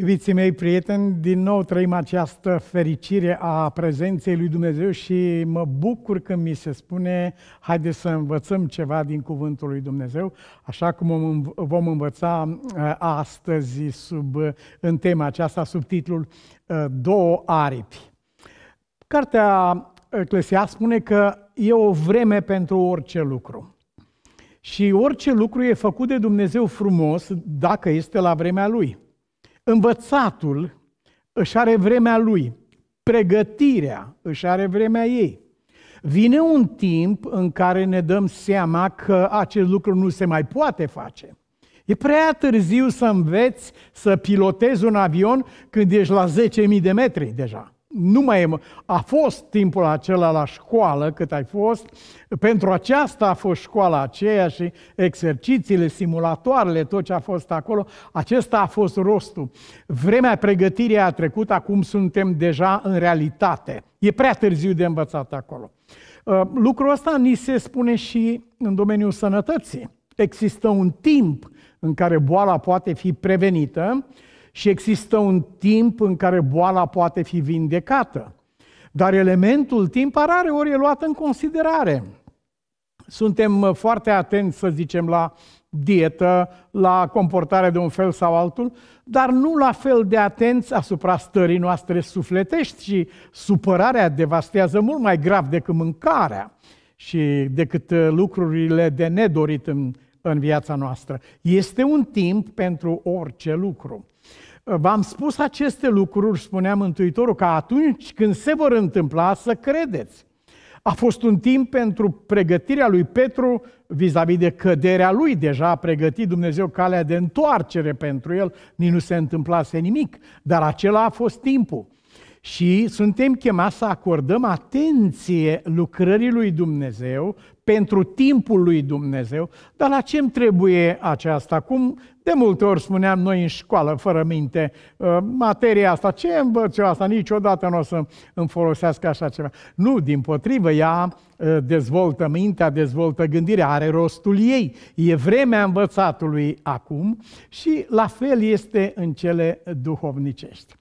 Iubiții mei prieteni, din nou trăim această fericire a prezenței lui Dumnezeu și mă bucur când mi se spune haideți să învățăm ceva din cuvântul lui Dumnezeu, așa cum vom învăța uh, astăzi sub, uh, în tema aceasta, sub titlul uh, Două aripi. Cartea Eclesia spune că e o vreme pentru orice lucru. Și orice lucru e făcut de Dumnezeu frumos dacă este la vremea Lui. Învățatul își are vremea lui, pregătirea își are vremea ei. Vine un timp în care ne dăm seama că acest lucru nu se mai poate face. E prea târziu să înveți să pilotezi un avion când ești la 10.000 de metri deja nu mai e, a fost timpul acela la școală cât ai fost, pentru aceasta a fost școala aceea și exercițiile, simulatoarele, tot ce a fost acolo, acesta a fost rostul. Vremea pregătirii a trecut, acum suntem deja în realitate. E prea târziu de învățat acolo. Uh, lucrul ăsta ni se spune și în domeniul sănătății. Există un timp în care boala poate fi prevenită, și există un timp în care boala poate fi vindecată. Dar elementul timp are ori e luat în considerare. Suntem uh, foarte atenți, să zicem, la dietă, la comportare de un fel sau altul, dar nu la fel de atenți asupra stării noastre sufletești și supărarea devastează mult mai grav decât mâncarea și decât uh, lucrurile de nedorit în, în viața noastră. Este un timp pentru orice lucru. V-am spus aceste lucruri, spunea Mântuitorul, ca atunci când se vor întâmpla să credeți. A fost un timp pentru pregătirea lui Petru vis-a-vis de căderea lui. Deja a pregătit Dumnezeu calea de întoarcere pentru el, nici nu se întâmplase nimic, dar acela a fost timpul. Și suntem chemați să acordăm atenție lucrării lui Dumnezeu pentru timpul lui Dumnezeu, dar la ce îmi trebuie aceasta? Cum de multe ori spuneam noi în școală, fără minte, uh, materia asta, ce învăț eu asta? Niciodată nu o să îmi folosească așa ceva. Nu, din potrivă, ea uh, dezvoltă mintea, dezvoltă gândirea, are rostul ei. E vremea învățatului acum și la fel este în cele duhovnicești.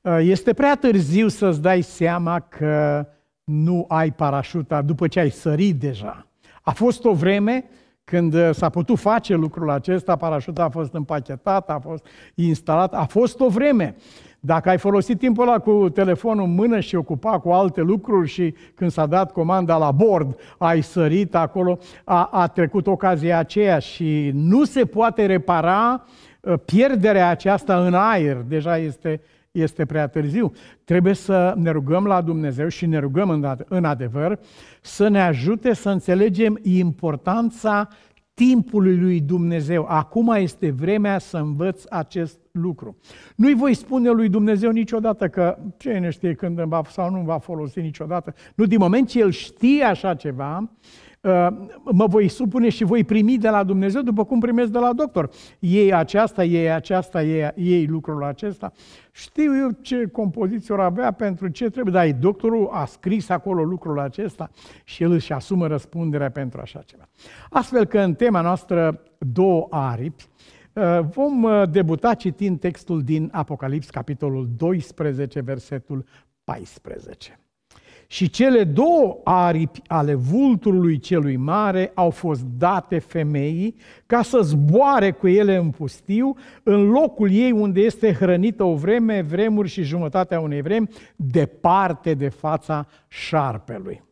Uh, este prea târziu să-ți dai seama că nu ai parașuta după ce ai sărit deja. A fost o vreme când uh, s-a putut face lucrul acesta, parașuta a fost împachetat, a fost instalat. a fost o vreme. Dacă ai folosit timpul ăla cu telefonul în mână și ocupa cu alte lucruri și când s-a dat comanda la bord, ai sărit acolo, a, a trecut ocazia aceea și nu se poate repara uh, pierderea aceasta în aer, deja este este prea târziu. Trebuie să ne rugăm la Dumnezeu și ne rugăm în adevăr să ne ajute să înțelegem importanța timpului lui Dumnezeu. Acum este vremea să învăț acest lucru. Nu-i voi spune lui Dumnezeu niciodată că ce ne știe când va, sau nu va folosi niciodată. Nu, din moment ce El știe așa ceva, Uh, mă voi supune și voi primi de la Dumnezeu după cum primesc de la doctor. Ei aceasta, ei aceasta, ei, ei lucrul acesta. Știu eu ce compoziție ori avea, pentru ce trebuie, dar doctorul a scris acolo lucrul acesta și el își asumă răspunderea pentru așa ceva. Astfel că în tema noastră două aripi, uh, vom uh, debuta citind textul din Apocalips, capitolul 12, versetul 14. Și cele două aripi ale vulturului celui mare au fost date femeii ca să zboare cu ele în pustiu, în locul ei unde este hrănită o vreme, vremuri și jumătatea unei vremi, departe de fața șarpelui.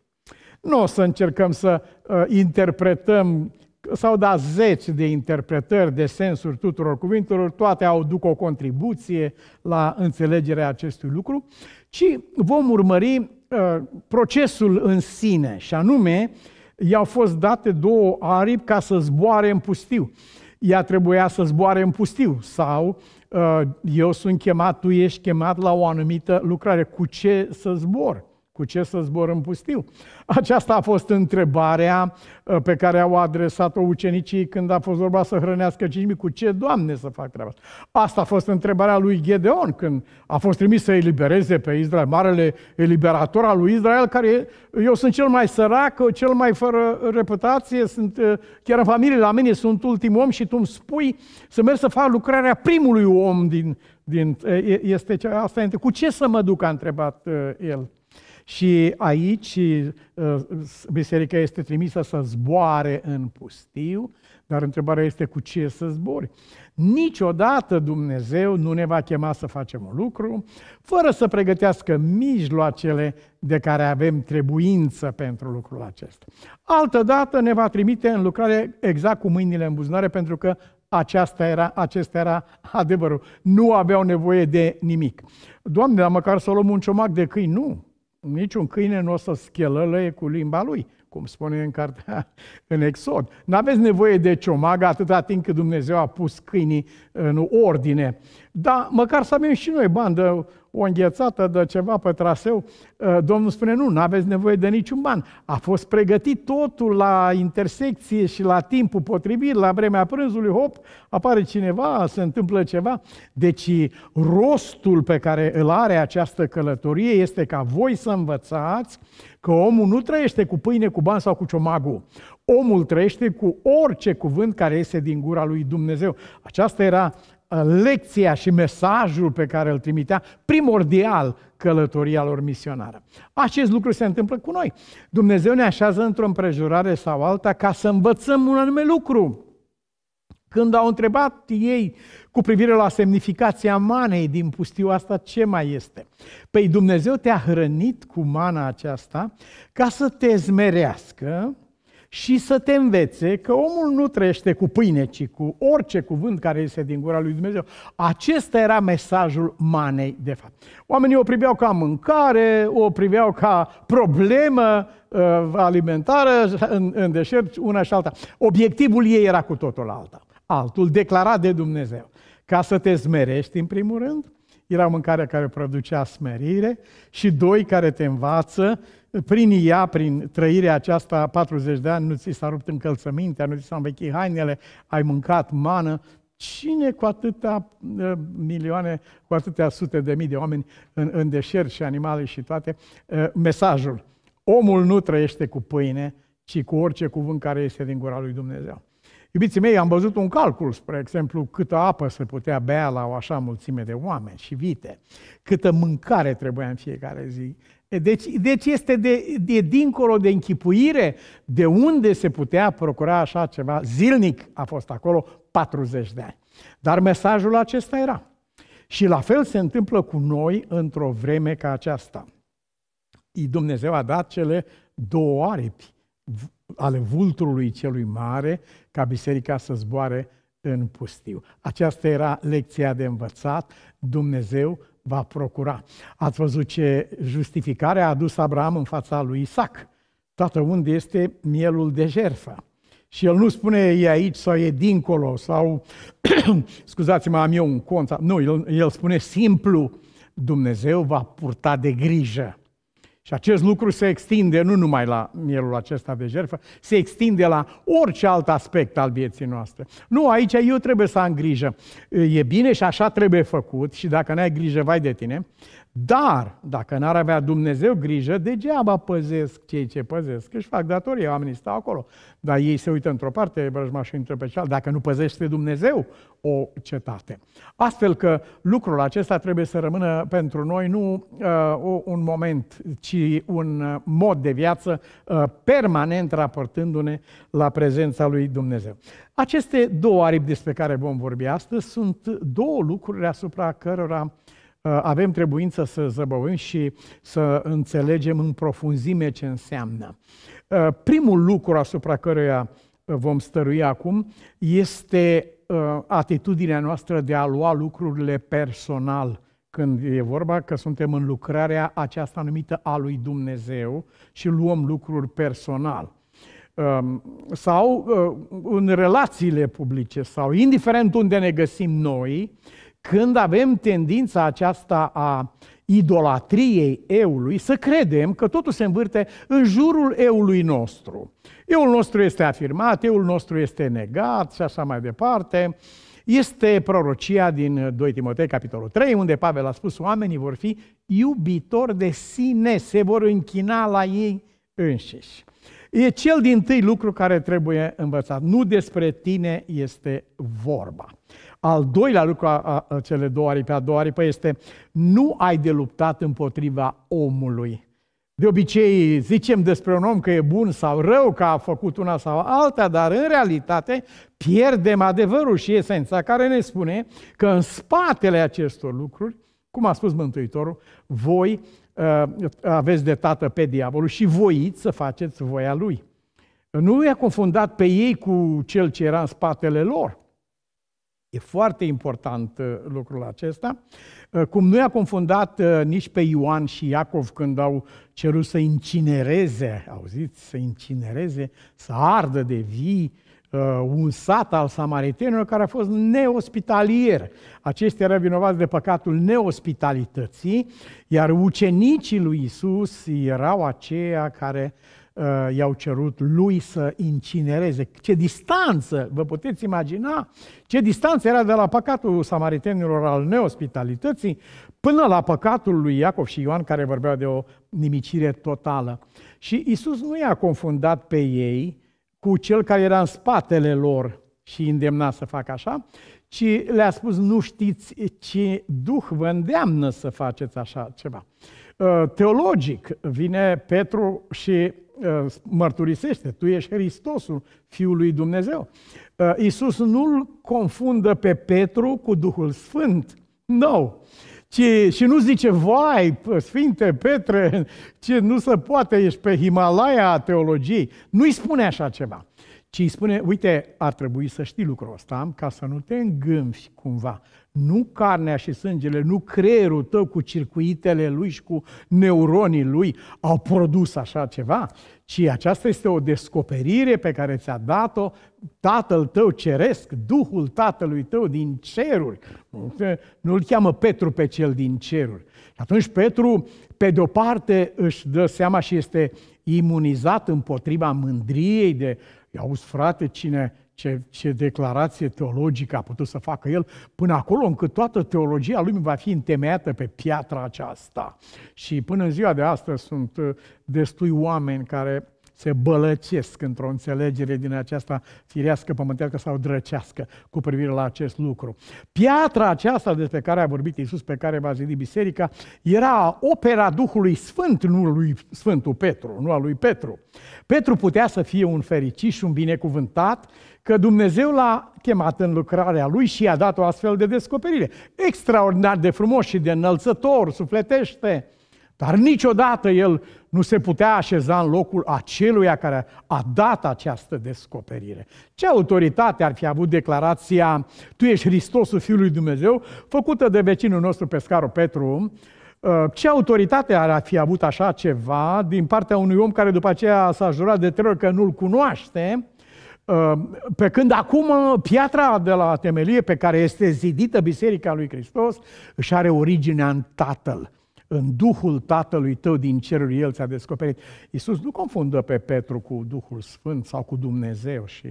Nu o să încercăm să uh, interpretăm sau da dat zeci de interpretări de sensuri tuturor cuvintelor, toate au duc o contribuție la înțelegerea acestui lucru, ci vom urmări Uh, procesul în sine, și anume, i-au fost date două aripi ca să zboare în pustiu. Ea trebuia să zboare în pustiu sau uh, eu sunt chemat, tu ești chemat la o anumită lucrare. Cu ce să zbor? Cu ce să zbor în pustiu? Aceasta a fost întrebarea uh, pe care au adresat-o ucenicii când a fost vorba să hrănească 5.000. Cu ce, Doamne, să fac treaba asta? Asta a fost întrebarea lui Gedeon când a fost trimis să elibereze pe Israel, marele eliberator al lui Israel, care uh, eu sunt cel mai sărac, uh, cel mai fără reputație, sunt chiar în familie la mine, sunt ultimul om și tu îmi spui să merg să fac lucrarea primului om din, din este, asta este. cu ce să mă duc, a întrebat el. Și aici uh, biserica este trimisă să zboare în pustiu, dar întrebarea este cu ce să zbori. Niciodată Dumnezeu nu ne va chema să facem un lucru fără să pregătească mijloacele de care avem trebuință pentru lucrul acesta. Altădată ne va trimite în lucrare exact cu mâinile în buzunare pentru că aceasta era, acesta era adevărul. Nu aveau nevoie de nimic. Doamne, dar măcar să luăm un ciomac de câini, nu. Niciun câine nu o să schelălăie cu limba lui, cum spune în cartea, în Exod. Nu aveți nevoie de ciomagă atâta timp cât Dumnezeu a pus câinii în ordine. Dar măcar să avem și noi bandă o înghețată de ceva pe traseu, uh, Domnul spune, nu, nu aveți nevoie de niciun ban. A fost pregătit totul la intersecție și la timpul potrivit, la vremea prânzului, hop, apare cineva, se întâmplă ceva. Deci rostul pe care îl are această călătorie este ca voi să învățați că omul nu trăiește cu pâine, cu bani sau cu ciomagul. Omul trăiește cu orice cuvânt care iese din gura lui Dumnezeu. Aceasta era lecția și mesajul pe care îl trimitea, primordial călătoria lor misionară. Acest lucru se întâmplă cu noi. Dumnezeu ne așează într-o împrejurare sau alta ca să învățăm un anume lucru. Când au întrebat ei cu privire la semnificația manei din pustiu asta, ce mai este? Păi Dumnezeu te-a hrănit cu mana aceasta ca să te zmerească, și să te învețe că omul nu trăiește cu pâine, ci cu orice cuvânt care iese din gura lui Dumnezeu. Acesta era mesajul manei, de fapt. Oamenii o priveau ca mâncare, o priveau ca problemă uh, alimentară în, în deșert, una și alta. Obiectivul ei era cu totul alta, altul declarat de Dumnezeu. Ca să te zmerești, în primul rând, era mâncarea care producea smerire și doi care te învață, prin ea, prin trăirea aceasta 40 de ani, nu ți s-a rupt încălțămintea, nu ți s-au învechit hainele, ai mâncat mană. Cine cu atâtea ă, milioane, cu atâtea sute de mii de oameni în, în deșert și animale și toate, ă, mesajul, omul nu trăiește cu pâine, ci cu orice cuvânt care este din gura lui Dumnezeu. Iubiții mei, am văzut un calcul, spre exemplu, câtă apă se putea bea la o așa mulțime de oameni și vite, câtă mâncare trebuia în fiecare zi. Deci, deci este de, de dincolo de închipuire de unde se putea procura așa ceva. Zilnic a fost acolo 40 de ani. Dar mesajul acesta era. Și la fel se întâmplă cu noi într-o vreme ca aceasta. Dumnezeu a dat cele două aripi, ale vulturului celui mare, ca biserica să zboare în pustiu. Aceasta era lecția de învățat, Dumnezeu va procura. Ați văzut ce justificare a adus Abraham în fața lui Isaac. Tată, unde este mielul de jertfă? Și el nu spune e aici sau e dincolo sau, scuzați-mă, am eu un cont. Nu, el, el spune simplu, Dumnezeu va purta de grijă și acest lucru se extinde nu numai la mielul acesta de jertfă, se extinde la orice alt aspect al vieții noastre. Nu, aici eu trebuie să am grijă. E bine și așa trebuie făcut și dacă n-ai grijă, vai de tine. Dar, dacă n-ar avea Dumnezeu grijă, degeaba păzesc cei ce păzesc. Își fac datorie, oamenii stau acolo. Dar ei se uită într-o parte, într-o pe cealaltă, dacă nu păzește Dumnezeu o cetate. Astfel că lucrul acesta trebuie să rămână pentru noi nu uh, un moment, ci un uh, mod de viață uh, permanent raportându-ne la prezența lui Dumnezeu. Aceste două aripi despre care vom vorbi astăzi sunt două lucruri asupra cărora uh, Uh, avem trebuință să zăbăuim și să înțelegem în profunzime ce înseamnă. Uh, primul lucru asupra căruia uh, vom stărui acum este atitudinea noastră de a lua lucrurile personal când e vorba că suntem în lucrarea aceasta numită a lui Dumnezeu și luăm lucruri personal um, sau în relațiile publice sau indiferent unde ne găsim noi, când avem tendința aceasta a idolatriei eului, să credem că totul se învârte în jurul eului nostru. Eul nostru este afirmat, eul nostru este negat și așa mai departe. Este prorocia din 2 Timotei, capitolul 3, unde Pavel a spus, oamenii vor fi iubitori de sine, se vor închina la ei înșiși. E cel din tâi lucru care trebuie învățat. Nu despre tine este vorba. Al doilea lucru a, a, a cele două aripi, a doua aripă este nu ai de luptat împotriva omului. De obicei zicem despre un om că e bun sau rău, că a făcut una sau alta, dar în realitate pierdem adevărul și esența care ne spune că în spatele acestor lucruri, cum a spus Mântuitorul, voi uh, aveți de tată pe diavolul și voiți să faceți voia lui. Nu i-a confundat pe ei cu cel ce era în spatele lor. E foarte important uh, lucrul acesta. Uh, cum nu i-a confundat uh, nici pe Ioan și Iacov când au cerut să incinereze, auziți, să incinereze, să ardă de vii un sat al samaritenilor care a fost neospitalier. Acestea erau vinovați de păcatul neospitalității, iar ucenicii lui Isus erau aceia care uh, uh, i-au cerut lui să incinereze. Ce distanță, vă puteți imagina, ce distanță era de la păcatul samaritenilor al neospitalității până la păcatul lui Iacov și Ioan care vorbeau de o nimicire totală. Și Isus nu i-a confundat pe ei cu cel care era în spatele lor și îndemna să facă așa, ci le-a spus nu știți ce duh vă îndeamnă să faceți așa ceva. Uh, teologic vine Petru și uh, mărturisește, tu ești Hristosul, Fiul lui Dumnezeu. Uh, Iisus nu îl confundă pe Petru cu Duhul Sfânt, nu. No. Ci, și nu zice, vai, Sfinte Petre, ce nu se poate, ești pe Himalaya a teologiei. nu îi spune așa ceva, ci îi spune, uite, ar trebui să știi lucrul ăsta, ca să nu te îngânfi cumva nu carnea și sângele, nu creierul tău cu circuitele lui și cu neuronii lui au produs așa ceva, ci aceasta este o descoperire pe care ți-a dat-o Tatăl tău ceresc, Duhul Tatălui tău din ceruri. Nu îl cheamă Petru pe cel din ceruri. Și atunci Petru, pe de-o parte, își dă seama și este imunizat împotriva mândriei de, auzi frate, cine ce, ce declarație teologică a putut să facă el, până acolo încât toată teologia lumii va fi întemeiată pe piatra aceasta. Și până în ziua de astăzi sunt uh, destui oameni care se bălăcesc într-o înțelegere din aceasta firească, pământească sau drăcească cu privire la acest lucru. Piatra aceasta despre care a vorbit Iisus, pe care va zidit biserica, era opera Duhului Sfânt, nu lui Sfântul Petru, nu a lui Petru. Petru putea să fie un fericit și un binecuvântat că Dumnezeu l-a chemat în lucrarea lui și i-a dat o astfel de descoperire. Extraordinar de frumos și de înălțător, sufletește, dar niciodată el nu se putea așeza în locul aceluia care a dat această descoperire. Ce autoritate ar fi avut declarația Tu ești Hristosul Fiului Dumnezeu, făcută de vecinul nostru pescarul Petru, uh, ce autoritate ar fi avut așa ceva din partea unui om care după aceea s-a jurat de trei ori că nu-l cunoaște, Ehm, pe când acum uh, piatra de la temelie pe care este zidită Biserica lui Hristos își are originea în Tatăl în Duhul Tatălui tău din cerul El ți-a descoperit. Iisus nu confundă pe Petru cu Duhul Sfânt sau cu Dumnezeu și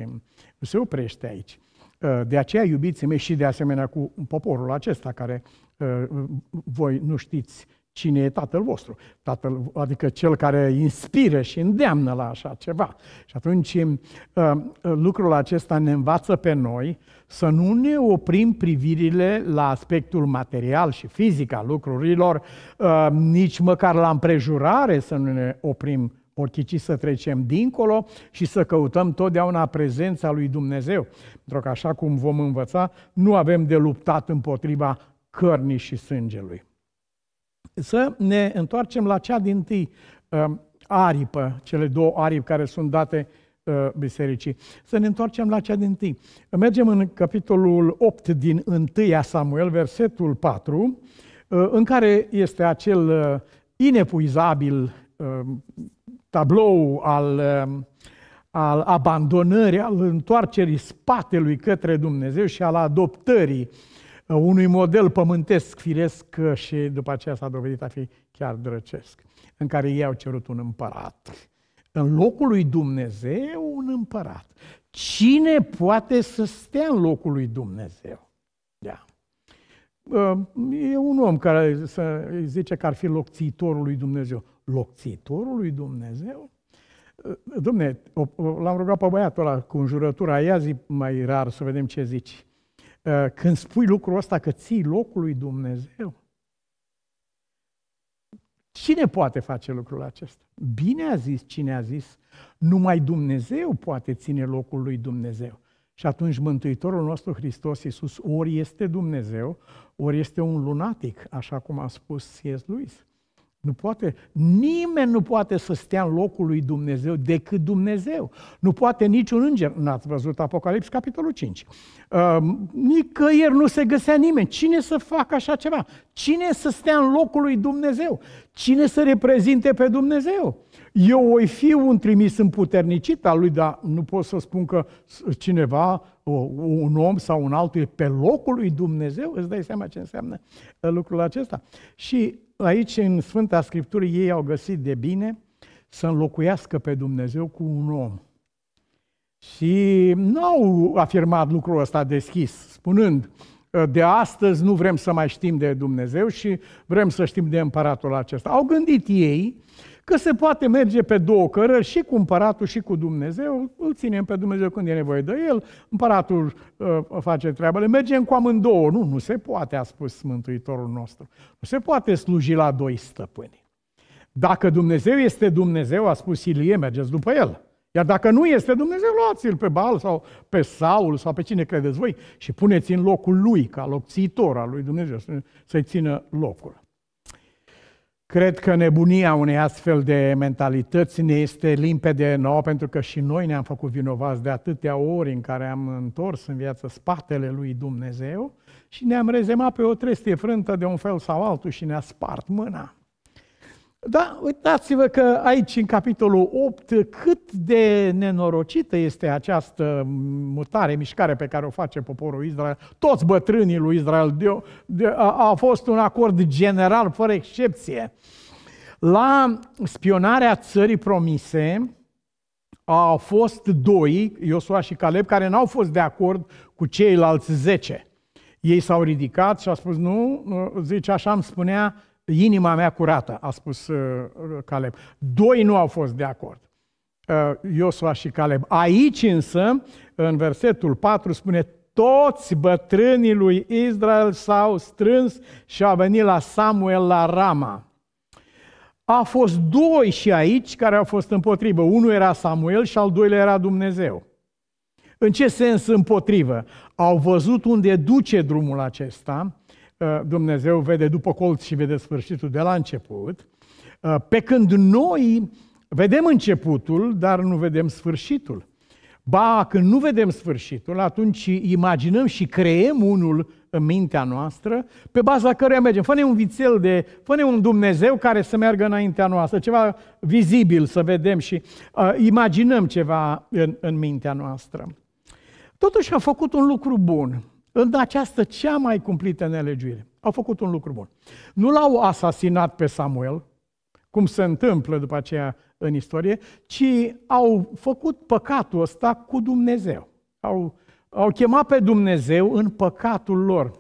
nu se oprește aici. Ehm, de aceea, iubiți mei, și de asemenea cu poporul acesta care ehm, voi nu știți cine e tatăl vostru, tatăl, adică cel care inspiră și îndeamnă la așa ceva. Și atunci uh, uh, lucrul acesta ne învață pe noi să nu ne oprim privirile la aspectul material și fizic al lucrurilor, uh, nici măcar la împrejurare să nu ne oprim ochii, ci să trecem dincolo și să căutăm totdeauna prezența lui Dumnezeu. Pentru că așa cum vom învăța, nu avem de luptat împotriva cărnii și sângelui să ne întoarcem la cea din tâi um, aripă, cele două aripi care sunt date uh, bisericii. Să ne întoarcem la cea din tâi. Mergem în capitolul 8 din 1 Samuel, versetul 4, uh, în care este acel uh, inepuizabil um, tablou al, um, al abandonării, al întoarcerii spatelui către Dumnezeu și al adoptării unui model pământesc, firesc și după aceea s-a dovedit a fi chiar drăcesc, în care ei au cerut un împărat. În locul lui Dumnezeu, un împărat. Cine poate să stea în locul lui Dumnezeu? Da. E un om care să zice că ar fi locțitorul lui Dumnezeu. Locțitorul lui Dumnezeu? Domne, l-am rugat pe băiatul ăla cu înjurătura ia zi mai rar să vedem ce zici. Uh, când spui lucrul ăsta că ții locul lui Dumnezeu, Cine poate face lucrul acesta? Bine a zis cine a zis, numai Dumnezeu poate ține locul lui Dumnezeu. Și atunci Mântuitorul nostru Hristos Iisus ori este Dumnezeu, ori este un lunatic, așa cum a spus C.S. Lewis. Nu poate, nimeni nu poate să stea în locul lui Dumnezeu decât Dumnezeu. Nu poate niciun înger, n-ați văzut Apocalips, capitolul 5. Uh, nicăieri nu se găsea nimeni. Cine să facă așa ceva? Cine să stea în locul lui Dumnezeu? Cine să reprezinte pe Dumnezeu? Eu voi fi un trimis împuternicit al lui, dar nu pot să spun că cineva, un om sau un altul, e pe locul lui Dumnezeu. Îți dai seama ce înseamnă uh, lucrul acesta. Și aici în Sfânta Scriptură ei au găsit de bine să înlocuiască pe Dumnezeu cu un om. Și nu au afirmat lucrul ăsta deschis, spunând, Eh, de astăzi nu vrem să mai știm de Dumnezeu și vrem să știm de împăratul acesta. Au gândit ei că se poate merge pe două cărări și cu împăratul și cu Dumnezeu, îl ținem pe Dumnezeu când e nevoie de el, împăratul uh, face le mergem cu amândouă. Nu, nu se poate, a spus Mântuitorul nostru. Nu se poate sluji la doi stăpâni. Dacă Dumnezeu este Dumnezeu, a spus Ilie, mergeți după el. Iar dacă nu este Dumnezeu, luați-l pe bal sau pe Saul sau pe cine credeți voi și puneți în locul lui, ca locțitor al lui Dumnezeu, să-i țină locul. Cred că nebunia unei astfel de mentalități ne este limpede nouă, pentru că și noi ne-am făcut vinovați de atâtea ori în care am întors în viață spatele lui Dumnezeu și ne-am rezemat pe o trestie frântă de un fel sau altul și ne-a spart mâna. Da, uitați-vă că aici, în capitolul 8, cât de nenorocită este această mutare, mișcare pe care o face poporul Israel. Toți bătrânii lui Israel de, de, a, a fost un acord general, fără excepție. La spionarea țării promise, au fost doi, Iosua și Caleb, care n-au fost de acord cu ceilalți zece. Ei s-au ridicat și au spus, nu, zice așa, îmi spunea inima mea curată, a spus uh, Caleb. Doi nu au fost de acord, uh, Iosua și Caleb. Aici însă, în versetul 4, spune, toți bătrânii lui Israel s-au strâns și au venit la Samuel la Rama. A fost doi și aici care au fost împotrivă. Unul era Samuel și al doilea era Dumnezeu. În ce sens împotrivă? Au văzut unde duce drumul acesta, Dumnezeu vede după colț și vede sfârșitul de la început, uh, pe când noi vedem începutul, dar nu vedem sfârșitul. Ba, când nu vedem sfârșitul, atunci imaginăm și creem unul în mintea noastră, pe baza căruia mergem. Fă-ne un vițel de, fă un Dumnezeu care să meargă înaintea noastră, ceva vizibil să vedem și uh, imaginăm ceva în, în mintea noastră. Totuși a făcut un lucru bun în această cea mai cumplită nelegiuire. Au făcut un lucru bun. Nu l-au asasinat pe Samuel, cum se întâmplă după aceea în istorie, ci au făcut păcatul ăsta cu Dumnezeu. Au, au chemat pe Dumnezeu în păcatul lor.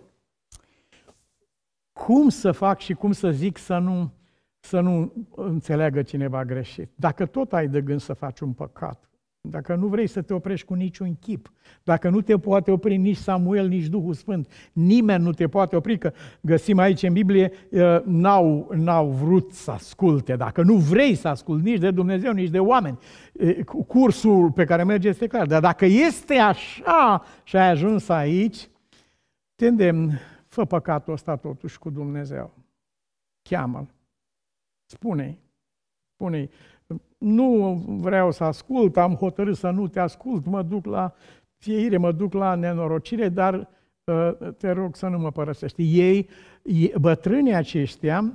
Cum să fac și cum să zic să nu, să nu înțeleagă cineva greșit? Dacă tot ai de gând să faci un păcat, dacă nu vrei să te oprești cu niciun chip, dacă nu te poate opri nici Samuel, nici Duhul Sfânt, nimeni nu te poate opri, că găsim aici în Biblie, n-au, n-au vrut să asculte. Dacă nu vrei să asculti nici de Dumnezeu, nici de oameni, cursul pe care merge este clar. Dar dacă este așa și ai ajuns aici, te îndemn, fă păcatul ăsta totuși cu Dumnezeu. Cheamă-L. Spune-i. Spune-i nu vreau să ascult, am hotărât să nu te ascult, mă duc la fieire, mă duc la nenorocire, dar uh, te rog să nu mă părăsești. Ei, bătrânii aceștia,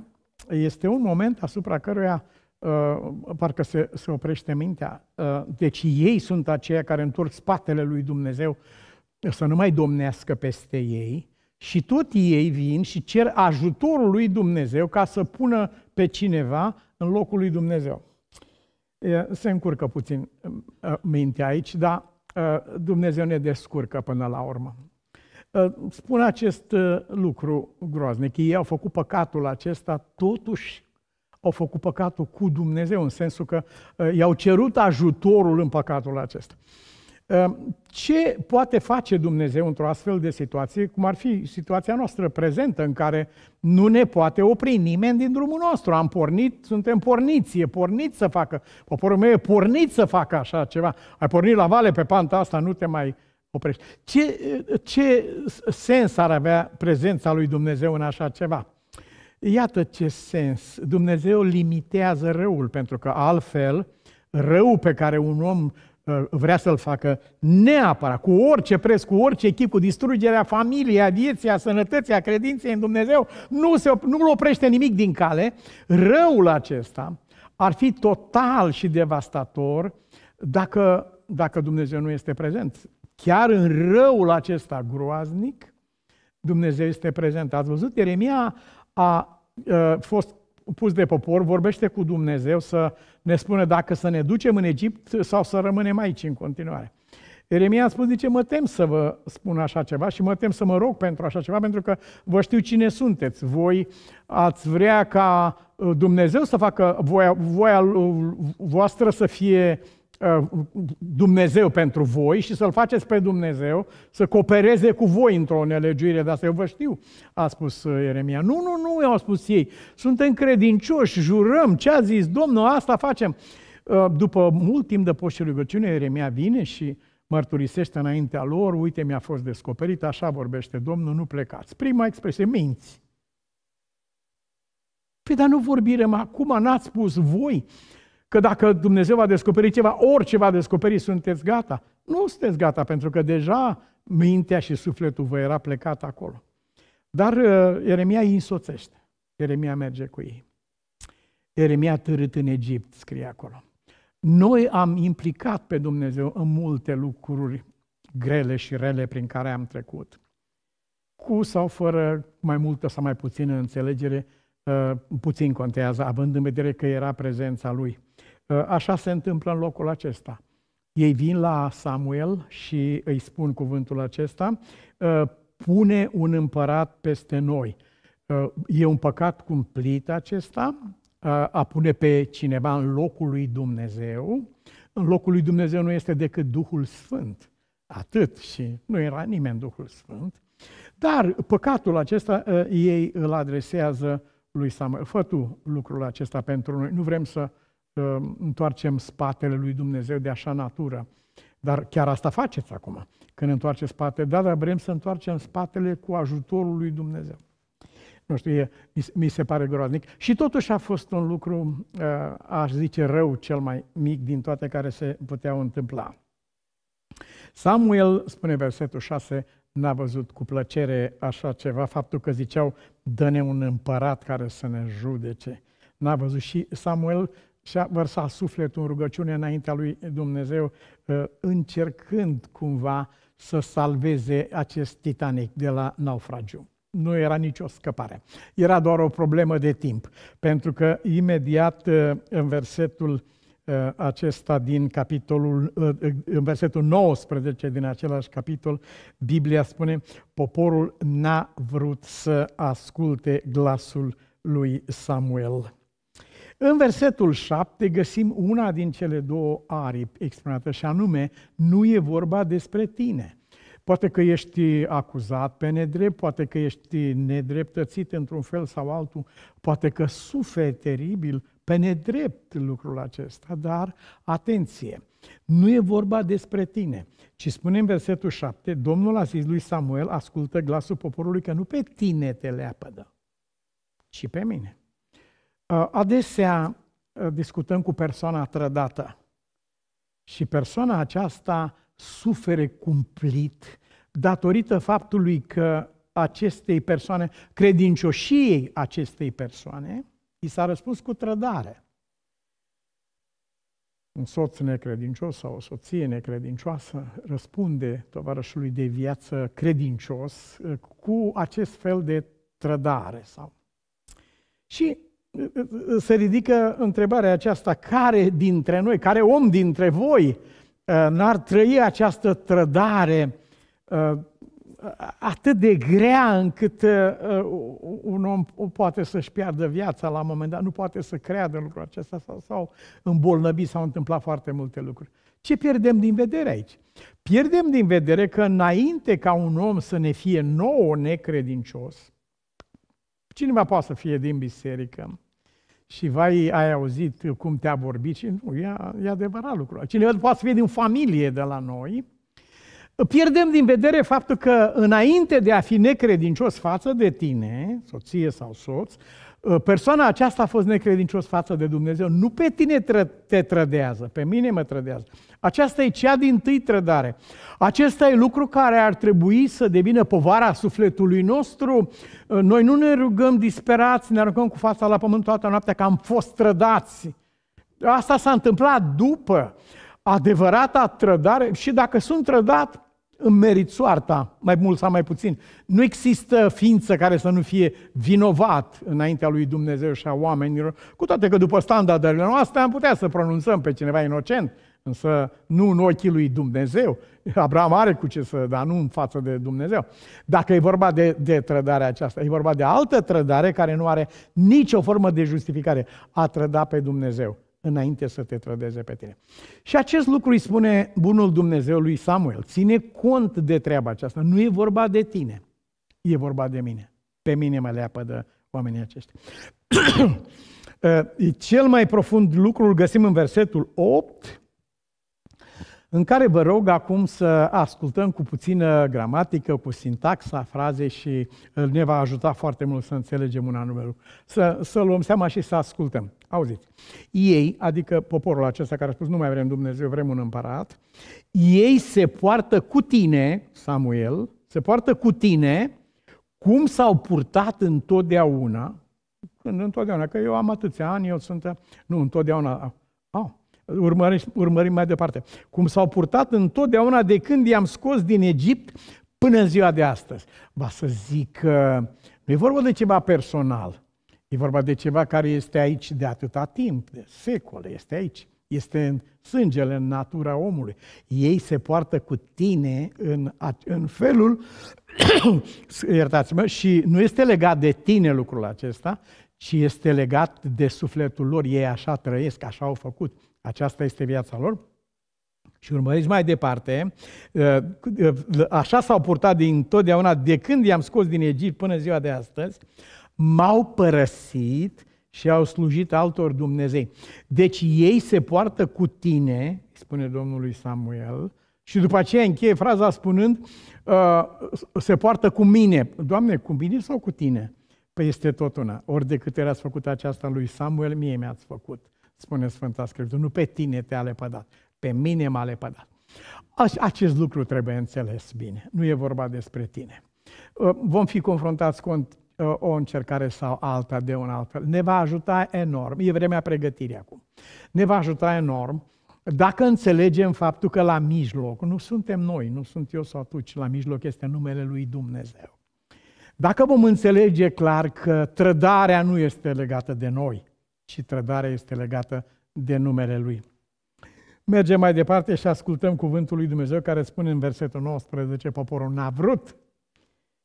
este un moment asupra căruia uh, parcă se, se oprește mintea. Uh, deci ei sunt aceia care întorc spatele lui Dumnezeu să nu mai domnească peste ei și tot ei vin și cer ajutorul lui Dumnezeu ca să pună pe cineva în locul lui Dumnezeu se încurcă puțin mm, ă, mintea aici, dar ă, Dumnezeu ne descurcă până la urmă. Ă, spun acest lucru groaznic. Ei au făcut păcatul acesta, totuși au făcut păcatul cu Dumnezeu, în sensul că i-au cerut ajutorul în păcatul acesta. Ehm, ce poate face Dumnezeu într-o astfel de situație, cum ar fi situația noastră prezentă, în care nu ne poate opri nimeni din drumul nostru? Am pornit, suntem porniți, e pornit să facă. Poporul meu e pornit să facă așa ceva. Ai pornit la vale pe panta asta, nu te mai oprești. Ce, ce sens ar avea prezența lui Dumnezeu în așa ceva? Iată ce sens. Dumnezeu limitează răul, pentru că altfel răul pe care un om Uh, vrea să-l facă neapărat, cu orice preț, cu orice echip, cu distrugerea familiei, a vieții, a sănătății, a credinței în Dumnezeu, nu se, nu oprește nimic din cale. Răul acesta ar fi total și devastator dacă, dacă Dumnezeu nu este prezent. Chiar în răul acesta groaznic, Dumnezeu este prezent. Ați văzut, Ieremia a, a, uh, a fost pus de popor, vorbește cu Dumnezeu să, ne spune dacă să ne ducem în Egipt sau să rămânem aici în continuare. Eremia a spus, zice, mă tem să vă spun așa ceva și mă tem să mă rog pentru așa ceva, pentru că vă știu cine sunteți. Voi ați vrea ca uh, Dumnezeu să facă voia, voia voastră să fie Uh, Dumnezeu pentru voi și să-L faceți pe Dumnezeu să coopereze cu voi într-o nelegiuire de asta. Eu vă știu, a spus uh, Ieremia. Nu, nu, nu, au spus ei. Suntem credincioși, jurăm ce a zis Domnul, asta facem. Uh, după mult timp de poștă rugăciune, Ieremia vine și mărturisește înaintea lor, uite, mi-a fost descoperit, așa vorbește Domnul, nu plecați. Prima expresie, minți. Păi, dar nu vorbim acum, n-ați spus voi că dacă Dumnezeu va descoperi ceva, orice va descoperi, sunteți gata. Nu sunteți gata, pentru că deja mintea și sufletul vă era plecat acolo. Dar uh, Ieremia îi însoțește. Ieremia merge cu ei. Ieremia târât în Egipt, scrie acolo. Noi am implicat pe Dumnezeu în multe lucruri grele și rele prin care am trecut. Cu sau fără mai multă sau mai puțină înțelegere, uh, puțin contează, având în vedere că era prezența Lui. Ă, așa se întâmplă în locul acesta. Ei vin la Samuel și îi spun cuvântul acesta, ă, pune un împărat peste noi. Ă, e un păcat cumplit acesta, a pune pe cineva în locul lui Dumnezeu. În locul lui Dumnezeu nu este decât Duhul Sfânt. Atât și nu era nimeni Duhul Sfânt. Dar păcatul acesta ei îl adresează lui Samuel. Fă tu lucrul acesta pentru noi. Nu vrem să uh, să întoarcem spatele lui Dumnezeu de așa natură. Dar chiar asta faceți acum, când întoarceți spatele. Da, dar vrem să întoarcem spatele cu ajutorul lui Dumnezeu. Nu știu, e, mi se pare groaznic. Și totuși a fost un lucru, uh, aș zice, rău cel mai mic din toate care se puteau întâmpla. Samuel, spune versetul 6, n-a văzut cu plăcere așa ceva, faptul că ziceau, dă-ne un împărat care să ne judece. N-a văzut și Samuel și a vărsat sufletul în rugăciune înaintea lui Dumnezeu, uh, încercând cumva să salveze acest Titanic de la naufragiu. Nu era nicio scăpare. Era doar o problemă de timp, pentru că imediat uh, în versetul uh, acesta din capitolul, în versetul 19 din același capitol, Biblia spune, poporul n-a vrut să asculte glasul lui Samuel. În versetul 7 găsim una din cele două aripi exprimate, și anume, nu e vorba despre tine. Poate că ești acuzat pe nedrept, poate că ești nedreptățit într-un fel sau altul, poate că suferi teribil pe nedrept lucrul acesta, dar atenție, nu e vorba despre tine, ci spune în versetul 7, Domnul a zis lui Samuel, ascultă glasul poporului că nu pe tine te leapădă, ci pe mine. Uh, adesea uh, discutăm cu persoana trădată și persoana aceasta sufere cumplit datorită faptului că acestei persoane, credincioșiei acestei persoane, i s-a răspuns cu trădare. Un soț necredincios sau o soție necredincioasă răspunde tovarășului de viață credincios uh, cu acest fel de trădare. Sau... Și se ridică întrebarea aceasta, care dintre noi, care om dintre voi uh, n-ar trăi această trădare uh, atât de grea încât uh, un om poate să-și piardă viața la un moment dat, nu poate să creadă lucrul acesta sau, sau îmbolnăvi, s-au întâmplat foarte multe lucruri. Ce pierdem din vedere aici? Pierdem din vedere că înainte ca un om să ne fie nouă necredincios, cineva poate să fie din biserică, și vai, ai auzit cum te-a vorbit și nu, e, e adevărat lucrul. Cineva poate să fie din familie de la noi, pierdem din vedere faptul că înainte de a fi necredincios față de tine, soție sau soț, Ă, persoana aceasta a fost necredincios față de Dumnezeu. Nu pe tine tră- te trădează, pe mine mă trădează. Aceasta e cea din tâi trădare. Acesta e lucru care ar trebui să devină povara sufletului nostru. Ă, noi nu ne rugăm disperați, ne rugăm cu fața la pământ toată noaptea că am fost trădați. Asta s-a întâmplat după adevărata trădare și dacă sunt trădat, îmi merit soarta, mai mult sau mai puțin. Nu există ființă care să nu fie vinovat înaintea lui Dumnezeu și a oamenilor, cu toate că după standardele noastre am putea să pronunțăm pe cineva inocent, însă nu în ochii lui Dumnezeu. Abraham are cu ce să, dar nu în față de Dumnezeu. Dacă e vorba de, de trădarea aceasta, e vorba de altă trădare care nu are nicio formă de justificare, a trăda pe Dumnezeu înainte să te trădeze pe tine. Și acest lucru îi spune bunul Dumnezeu lui Samuel. Ține cont de treaba aceasta. Nu e vorba de tine, e vorba de mine. Pe mine mă leapă de oamenii aceștia. Uh, cel mai profund lucru îl găsim în versetul 8, în care vă rog acum să ascultăm cu puțină gramatică, cu sintaxa frazei și uh, ne va ajuta foarte mult să înțelegem un anumit lucru. Să, să luăm seama și să ascultăm. Auziți, ei, adică poporul acesta care a spus nu mai vrem Dumnezeu, vrem un împărat, ei se poartă cu tine, Samuel, se poartă cu tine cum s-au purtat întotdeauna, când întotdeauna, că eu am atâția ani, eu sunt, nu, întotdeauna, au, Urmări, urmărim mai departe. Cum s-au purtat întotdeauna de când i-am scos din Egipt până în ziua de astăzi. Ba să zic că nu e vorba de ceva personal, e vorba de ceva care este aici de atâta timp, de secole, este aici. Este în sângele, în natura omului. Ei se poartă cu tine în, în felul, iertați-mă, și nu este legat de tine lucrul acesta, ci este legat de sufletul lor. Ei așa trăiesc, așa au făcut. Aceasta este viața lor. Și urmăriți mai departe, uh, uh, uh, așa s-au purtat din totdeauna, de când i-am scos din Egipt până ziua de astăzi, m-au părăsit și au slujit altor Dumnezei. Deci ei se poartă cu tine, spune Domnului Samuel, și după aceea încheie fraza spunând, se poartă cu mine. Doamne, cu mine sau cu tine? Păi este tot una. Ori de câte ori ați făcut aceasta lui Samuel, mie mi-ați făcut spune Sfânta Scriptură, nu pe tine te-a lepădat, pe mine m-a lepădat. Acest lucru trebuie înțeles bine, nu e vorba despre tine. Uh, vom fi confruntați cu uh, o încercare sau alta de un altfel. Ne va ajuta enorm, e vremea pregătirii acum, ne va ajuta enorm dacă înțelegem faptul că la mijloc, nu suntem noi, nu sunt eu sau tu, ci la mijloc este numele lui Dumnezeu. Dacă vom înțelege clar că trădarea nu este legată de noi, ci trădarea este legată de numele Lui. Mergem mai departe și ascultăm cuvântul lui Dumnezeu care spune în versetul 19, poporul n-a vrut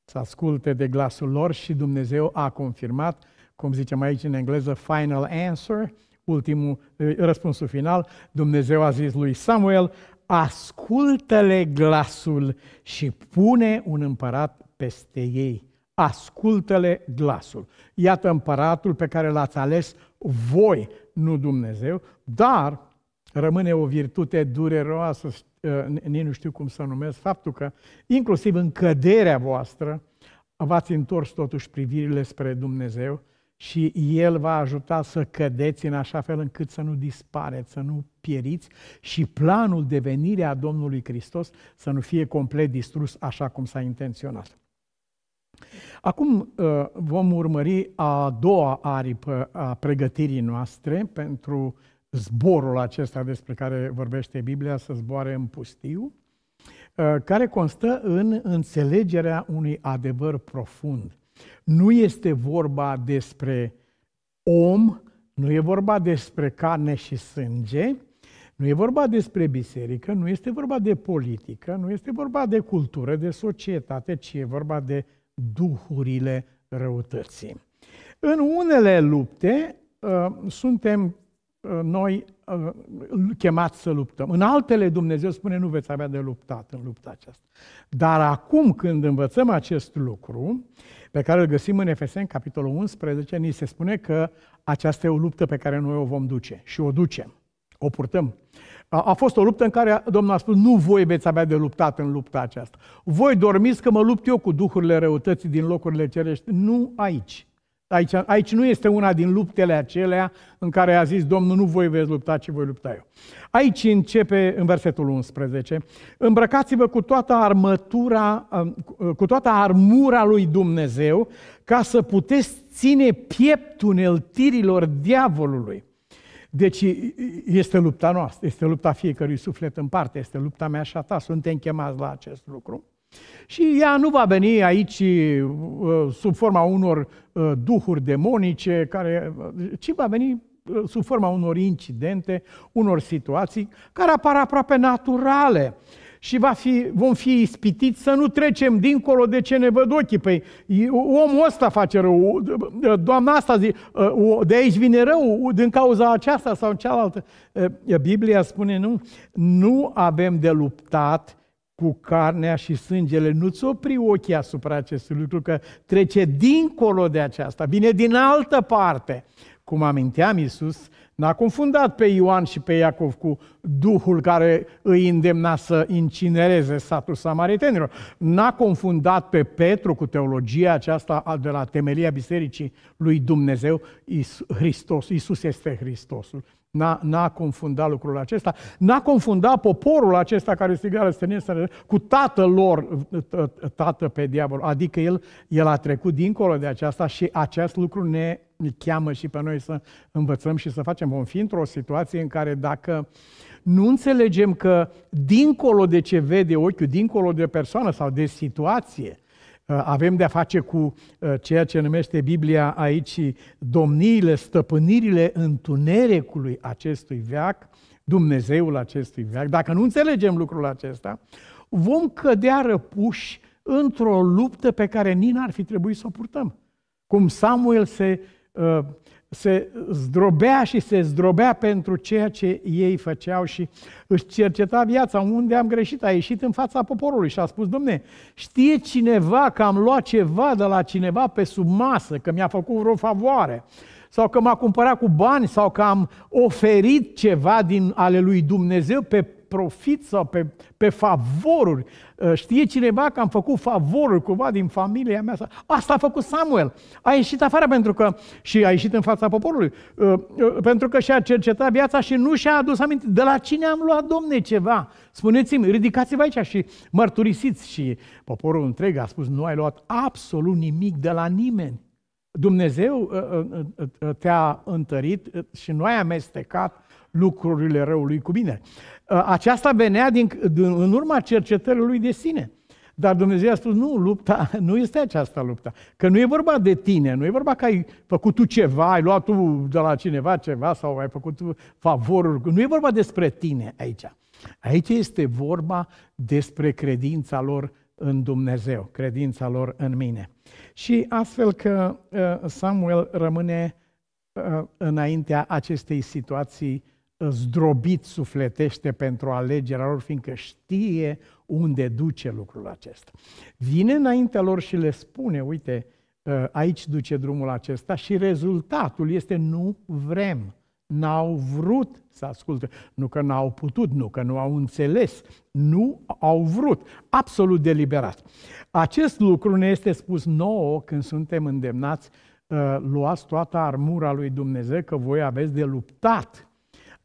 să asculte de glasul lor și Dumnezeu a confirmat, cum zicem aici în engleză, final answer, ultimul răspunsul final, Dumnezeu a zis lui Samuel, ascultă-le glasul și pune un împărat peste ei. Ascultă-le glasul. Iată împăratul pe care l-ați ales voi, nu Dumnezeu, dar rămâne o virtute dureroasă, ă, nici nu știu cum să numesc, faptul că inclusiv în căderea voastră v-ați întors totuși privirile spre Dumnezeu și El va ajuta să cădeți în așa fel încât să nu dispareți, să nu pieriți și planul de venire a Domnului Hristos să nu fie complet distrus așa cum s-a intenționat. Acum uh, vom urmări a doua aripă a pregătirii noastre pentru zborul acesta despre care vorbește Biblia, să zboare în pustiu, uh, care constă în înțelegerea unui adevăr profund. Nu este vorba despre om, nu e vorba despre carne și sânge, nu e vorba despre biserică, nu este vorba de politică, nu este vorba de cultură, de societate, ci e vorba de duhurile răutății. În unele lupte ă, suntem ă, noi ă, chemați să luptăm. În altele Dumnezeu spune nu veți avea de luptat în lupta aceasta. Dar acum când învățăm acest lucru, pe care îl găsim în Efeseni, capitolul 11, ni se spune că aceasta e o luptă pe care noi o vom duce și o ducem, o purtăm. A, a fost o luptă în care Domnul a spus, nu voi veți avea de luptat în lupta aceasta. Voi dormiți că mă lupt eu cu duhurile răutății din locurile cerești. Nu aici. Aici, aici nu este una din luptele acelea în care a zis Domnul, nu voi veți lupta, ci voi lupta eu. Aici începe în versetul 11. Îmbrăcați-vă cu toată armătura, cu toată armura lui Dumnezeu, ca să puteți ține pieptul neltirilor diavolului. Deci este lupta noastră, este lupta fiecărui suflet în parte, este lupta mea și a ta, suntem chemați la acest lucru. Și ea nu va veni aici uh, sub forma unor uh, duhuri demonice, care, uh, ci va veni sub forma unor incidente, unor situații care apar aproape naturale și va fi, vom fi ispitiți să nu trecem dincolo de ce ne văd ochii. Păi omul ăsta face rău, doamna asta zi, ă, de aici vine rău din cauza aceasta sau cealaltă. Biblia spune nu, nu avem de luptat cu carnea și sângele. Nu-ți opri ochii asupra acestui lucru, că trece dincolo de aceasta, vine din altă parte. Cum aminteam Iisus, N-a confundat pe Ioan și pe Iacov cu Duhul care îi îndemna să incinereze satul samaritenilor. N-a confundat pe Petru cu teologia aceasta de la temelia Bisericii lui Dumnezeu. Hristos, Iisus este Hristosul. N-a, n-a confundat lucrul acesta, n-a confundat poporul acesta care striga răstănesc cu tatăl lor, tată pe diavol. Adică el, el a trecut dincolo de aceasta și acest lucru ne cheamă și pe noi să învățăm și să facem. Vom fi într-o situație în care dacă nu înțelegem că dincolo de ce vede ochiul, dincolo de persoană sau de situație, Uh, avem de-a face cu uh, ceea ce numește Biblia aici domniile, stăpânirile întunericului acestui veac, Dumnezeul acestui veac. Dacă nu înțelegem lucrul acesta, vom cădea răpuși într-o luptă pe care n ar fi trebuit să o purtăm. Cum Samuel se uh, se zdrobea și se zdrobea pentru ceea ce ei făceau și își cerceta viața. Unde am greșit? A ieșit în fața poporului și a spus, domne, știe cineva că am luat ceva de la cineva pe sub masă, că mi-a făcut vreo favoare sau că m-a cumpărat cu bani sau că am oferit ceva din ale lui Dumnezeu pe profit sau pe, pe favoruri. Uh, știe cineva că am făcut favoruri cuva din familia mea? Asta a făcut Samuel. A ieșit afară pentru că, și a ieșit în fața poporului, uh, uh, pentru că și-a cercetat viața și nu și-a adus aminte. De la cine am luat, domne, ceva? Spuneți-mi, ridicați-vă aici și mărturisiți. Și poporul întreg a spus, nu ai luat absolut nimic de la nimeni. Dumnezeu te-a întărit și nu ai amestecat lucrurile răului cu bine. Ă, aceasta venea din, din, în urma cercetării lui de sine. Dar Dumnezeu a spus, nu, lupta nu este aceasta lupta. Că nu e vorba de tine, nu e vorba că ai făcut tu ceva, ai luat tu de la cineva ceva sau ai făcut tu favoruri. Nu e vorba despre tine aici. Aici este vorba despre credința lor în Dumnezeu, credința lor în mine. Și astfel că ă, Samuel rămâne ă, înaintea acestei situații zdrobit sufletește pentru alegerea lor, fiindcă știe unde duce lucrul acesta. Vine înaintea lor și le spune, uite, ă, aici duce drumul acesta și rezultatul este nu vrem, n-au vrut să asculte, nu că n-au putut, nu că nu au înțeles, nu au vrut, absolut deliberat. Acest lucru ne este spus nouă când suntem îndemnați ă, luați toată armura lui Dumnezeu, că voi aveți de luptat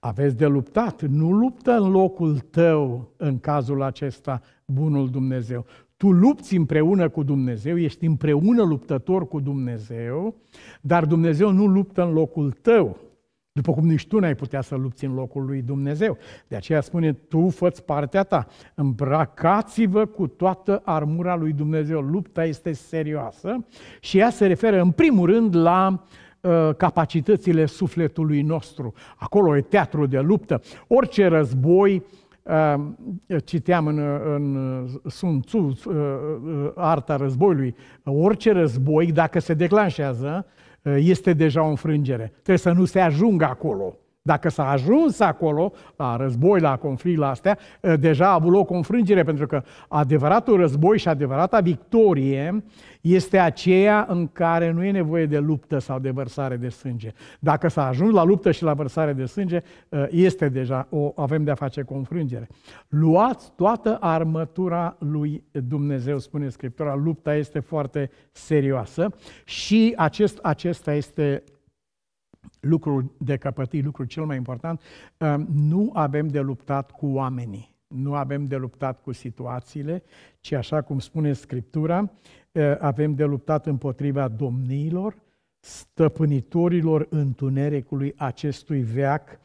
aveți de luptat. Nu luptă în locul tău în cazul acesta bunul Dumnezeu. Tu lupți împreună cu Dumnezeu, ești împreună luptător cu Dumnezeu, dar Dumnezeu nu luptă în locul tău. După cum nici tu n-ai putea să lupți în locul lui Dumnezeu. De aceea spune, tu făți partea ta, îmbracați vă cu toată armura lui Dumnezeu. Lupta este serioasă și ea se referă în primul rând la uh, Uh, capacitățile sufletului nostru. Acolo e teatru de luptă. Orice război, uh, citeam în, în Sun Tzu, uh, Arta războiului, orice război, dacă se declanșează, este deja o înfrângere. Trebuie să nu se ajungă acolo. Dacă s-a ajuns acolo, la război, la conflict, la astea, ă, deja a avut loc o înfrângere, pentru că adevăratul război și adevărata victorie este aceea în care nu e nevoie de luptă sau de vărsare de sânge. Dacă s-a ajuns la luptă și la vărsare de sânge, ă, este deja, o, avem de-a face cu o înfrângere. Luați toată armătura lui Dumnezeu, spune Scriptura, lupta este foarte serioasă și acest, acesta este lucru de căpătii, lucru cel mai important, uh, nu avem de luptat cu oamenii. Nu avem de luptat cu situațiile, ci așa cum spune Scriptura, uh, avem de luptat împotriva domniilor, stăpânitorilor întunericului acestui veac,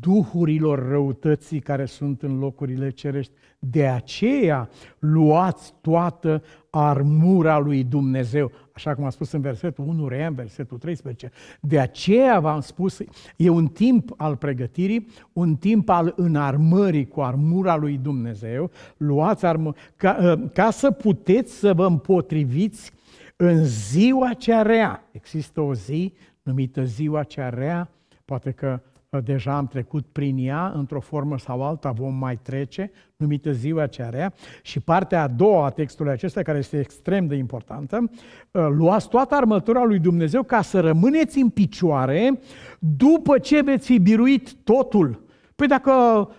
duhurilor răutății care sunt în locurile cerești. De aceea luați toată armura lui Dumnezeu așa cum am spus în versetul 1 Ream, versetul 13. De aceea v-am spus, e un timp al pregătirii, un timp al înarmării cu armura lui Dumnezeu, luați armă, ca, ă, ca să puteți să vă împotriviți în ziua cea rea. Există o zi numită ziua cea rea, poate că deja am trecut prin ea, într-o formă sau alta vom mai trece, numită ziua cea rea. Și partea a doua a textului acesta, care este extrem de importantă, ă, luați toată armătura lui Dumnezeu ca să rămâneți în picioare după ce veți fi biruit totul. Păi dacă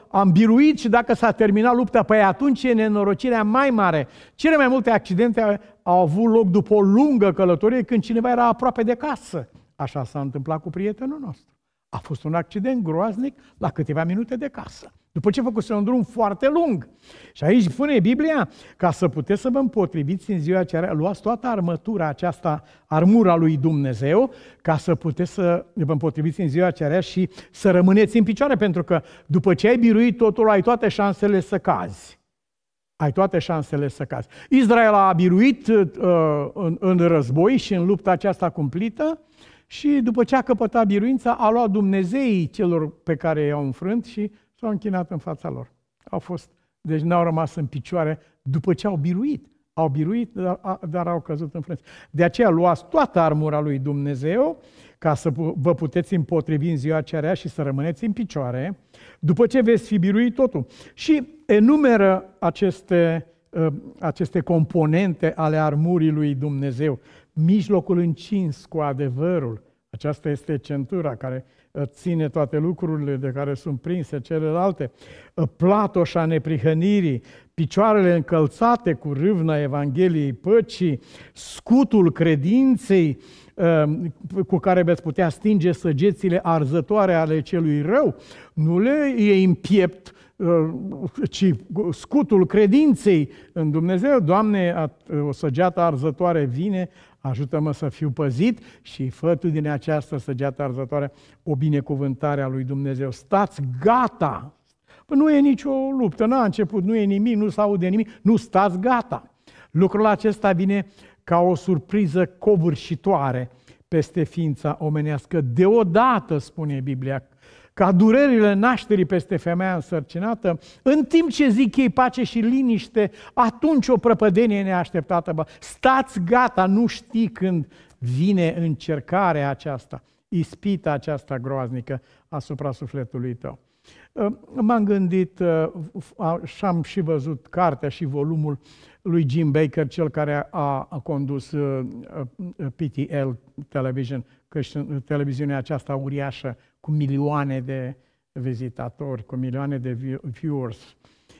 am biruit și dacă s-a terminat lupta, păi atunci e nenorocirea mai mare. Cele mai multe accidente au avut loc după o lungă călătorie când cineva era aproape de casă. Așa s-a întâmplat cu prietenul nostru. A fost un accident groaznic la câteva minute de casă. După ce făcuse un drum foarte lung. Și aici spune Biblia, ca să puteți să vă împotriviți în ziua aceea, luați toată armătura aceasta, armura lui Dumnezeu, ca să puteți să vă împotriviți în ziua aceea și să rămâneți în picioare, pentru că după ce ai biruit totul, ai toate șansele să cazi. Ai toate șansele să cazi. Israel a biruit uh, în, în război și în lupta aceasta cumplită, și după ce a căpătat biruința, a luat Dumnezeii celor pe care i-au înfrânt și s-au închinat în fața lor. Au fost, deci n-au rămas în picioare după ce au biruit. Au biruit, dar, dar au căzut în frânt. De aceea luați toată armura lui Dumnezeu ca să vă puteți împotrivi în ziua cearea și să rămâneți în picioare, după ce veți fi biruit totul. Și enumeră aceste, ă, aceste componente ale armurii lui Dumnezeu mijlocul încins cu adevărul. Aceasta este centura care uh, ține toate lucrurile de care sunt prinse celelalte, uh, platoșa neprihănirii, picioarele încălțate cu râvna Evangheliei păcii, scutul credinței uh, cu care veți putea stinge săgețile arzătoare ale celui rău, nu le e impiept ci scutul credinței în Dumnezeu. Doamne, o săgeată arzătoare vine, Ajută-mă să fiu păzit și fă tu din această săgeată arzătoare o binecuvântare a lui Dumnezeu. Stați gata! Păi nu e nicio luptă, n-a început, nu e nimic, nu se aude nimic, nu stați gata! Lucrul acesta vine ca o surpriză covârșitoare peste ființa omenească. Deodată, spune Biblia, ca durerile nașterii peste femeia însărcinată, în timp ce zic ei pace și liniște, atunci o prăpădenie neașteptată. Bă, stați gata, nu știi când vine încercarea aceasta, ispita aceasta groaznică asupra sufletului tău. Ă, m-am gândit ă, și am și văzut cartea și volumul lui Jim Baker, cel care a, condus ă, PTL Television, televiziunea aceasta uriașă cu milioane de vizitatori, cu milioane de viewers.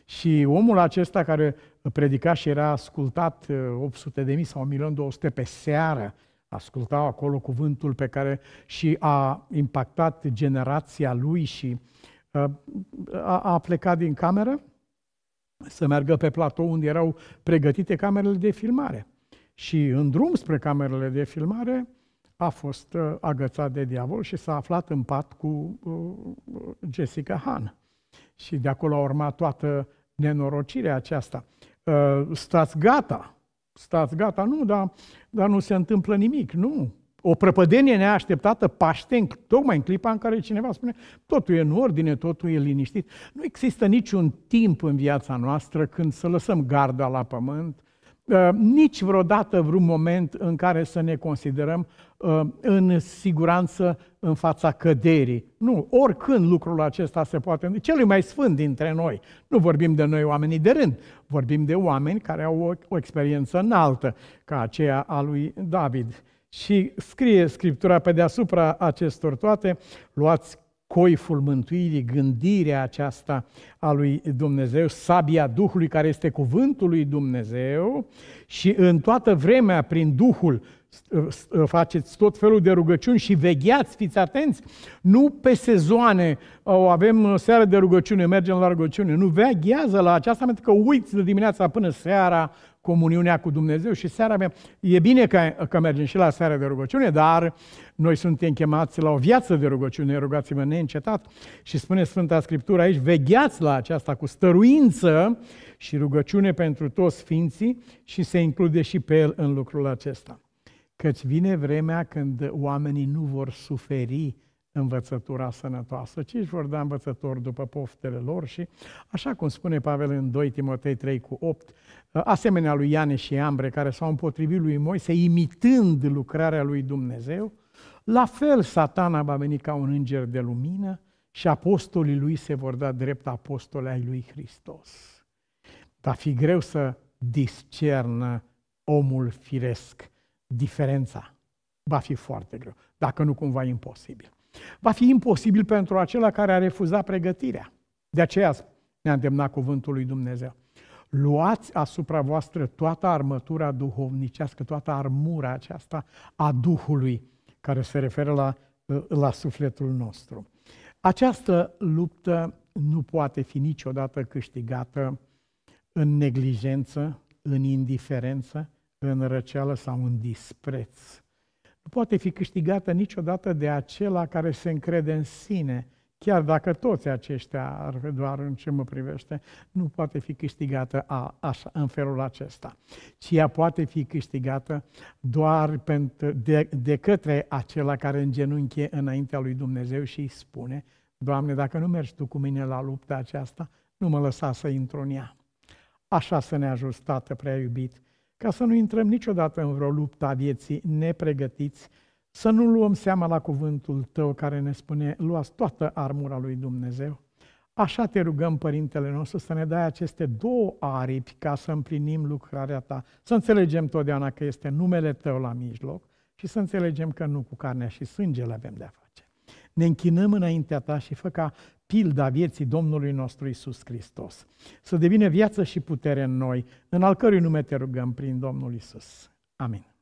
Și omul acesta care predica și era ascultat 800 de mii sau 1.200.000 pe seară, ascultau acolo cuvântul pe care și a impactat generația lui și uh, a, a plecat din cameră să meargă pe platou unde erau pregătite camerele de filmare. Și în drum spre camerele de filmare a fost uh, agățat de diavol și s-a aflat în pat cu uh, Jessica Han. Și de acolo a urmat toată nenorocirea aceasta. Uh, stați gata, stați gata, nu, dar, dar nu se întâmplă nimic, nu o prăpădenie neașteptată paște tocmai în clipa în care cineva spune totul e în ordine, totul e liniștit. Nu există niciun timp în viața noastră când să lăsăm garda la pământ, ă, nici vreodată vreun moment în care să ne considerăm ă, în siguranță în fața căderii. Nu, oricând lucrul acesta se poate. Celui mai sfânt dintre noi. Nu vorbim de noi oamenii de rând, vorbim de oameni care au o, o experiență înaltă, ca aceea a lui David. Și scrie Scriptura pe deasupra acestor toate, luați coiful mântuirii, gândirea aceasta a lui Dumnezeu, sabia Duhului care este cuvântul lui Dumnezeu și în toată vremea prin Duhul faceți tot felul de rugăciuni și vegheați, fiți atenți, nu pe sezoane, o avem o seară de rugăciune, mergem la rugăciune, nu veghează la aceasta pentru că uiți de dimineața până seara comuniunea cu Dumnezeu și seara mea. E bine că, că mergem și la seara de rugăciune, dar noi suntem chemați la o viață de rugăciune, rugați-vă neîncetat. Și spune Sfânta Scriptură aici, vegheați la aceasta cu stăruință și rugăciune pentru toți sfinții și se include și pe el în lucrul acesta. Căci vine vremea când oamenii nu vor suferi învățătura sănătoasă, ci își vor da învățători după poftele lor și, așa cum spune Pavel în 2 Timotei 3 cu 8, asemenea lui Iane și Ambre, care s-au împotrivit lui Moise, imitând lucrarea lui Dumnezeu, la fel satana va veni ca un înger de lumină și apostolii lui se vor da drept apostole ai lui Hristos. Va fi greu să discernă omul firesc diferența. Va fi foarte greu, dacă nu cumva imposibil. Va fi imposibil pentru acela care a refuzat pregătirea. De aceea ne-a îndemnat cuvântul lui Dumnezeu luați asupra voastră toată armătura duhovnicească, toată armura aceasta a Duhului, care se referă la, uh, la sufletul nostru. Această luptă nu poate fi niciodată câștigată în neglijență, în indiferență, în răceală sau în dispreț. Nu poate fi câștigată niciodată de acela care se încrede în sine, Chiar dacă toți aceștia ar doar în ce mă privește, nu poate fi câștigată a, așa, în felul acesta, ci ea poate fi câștigată doar pentru, de, de către acela care îngenunche înaintea lui Dumnezeu și îi spune, Doamne, dacă nu mergi Tu cu mine la lupta aceasta, nu mă lăsa să intru în ea. Așa să ne ajuți, Tată prea iubit, ca să nu intrăm niciodată în vreo luptă a vieții nepregătiți, să nu luăm seama la cuvântul tău care ne spune, luați toată armura lui Dumnezeu. Așa te rugăm, Părintele nostru, să ne dai aceste două aripi ca să împlinim lucrarea ta, să înțelegem totdeauna că este numele tău la mijloc și să înțelegem că nu cu carnea și sângele avem de-a face. Ne închinăm înaintea ta și fă ca pilda vieții Domnului nostru Isus Hristos să devină viață și putere în noi, în al cărui nume te rugăm prin Domnul Isus. Amin.